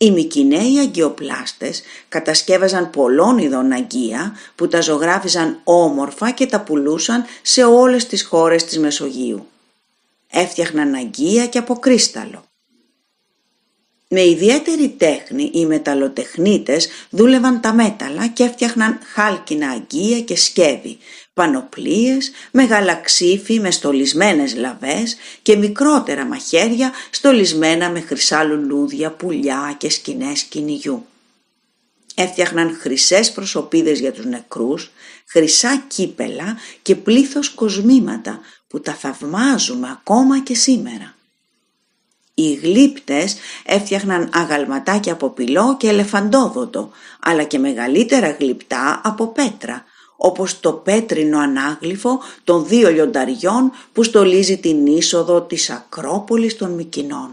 Οι Μικυναίοι αγκιοπλάστες κατασκεύαζαν πολλών ειδών αγκία που τα ζωγράφιζαν όμορφα και τα πουλούσαν σε όλες τις χώρες της Μεσογείου. Έφτιαχναν αγκία και από κρίσταλο. Με ιδιαίτερη τέχνη οι μεταλλοτεχνίτες δούλευαν τα μέταλλα και έφτιαχναν χάλκινα αγκία και σκεύη, πανοπλίες με γαλαξίφι με στολισμένες λαβές και μικρότερα μαχαίρια στολισμένα με χρυσά λουλούδια, πουλιά και σκηνές κυνηγιού. Έφτιαχναν χρυσές προσωπίδες για τους νεκρούς, χρυσά κύπελα και πλήθος κοσμήματα που τα θαυμάζουμε ακόμα και σήμερα. Οι γλύπτες έφτιαχναν αγαλματάκια από πυλό και ελεφαντόδοτο, αλλά και μεγαλύτερα γλυπτά από πέτρα, όπως το πέτρινο ανάγλυφο των δύο λιονταριών που στολίζει την είσοδο της Ακρόπολης των Μικινών.